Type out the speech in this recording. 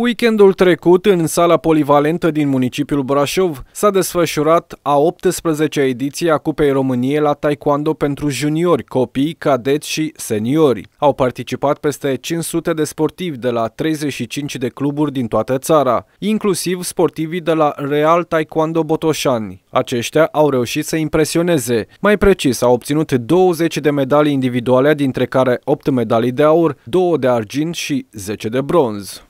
Weekendul trecut, în sala polivalentă din municipiul Brașov, s-a desfășurat a 18-a ediție a Cupei României la taekwondo pentru juniori, copii, cadeți și seniori. Au participat peste 500 de sportivi de la 35 de cluburi din toată țara, inclusiv sportivii de la Real Taekwondo Botoșani. Aceștia au reușit să impresioneze. Mai precis, au obținut 20 de medalii individuale, dintre care 8 medalii de aur, 2 de argint și 10 de bronz.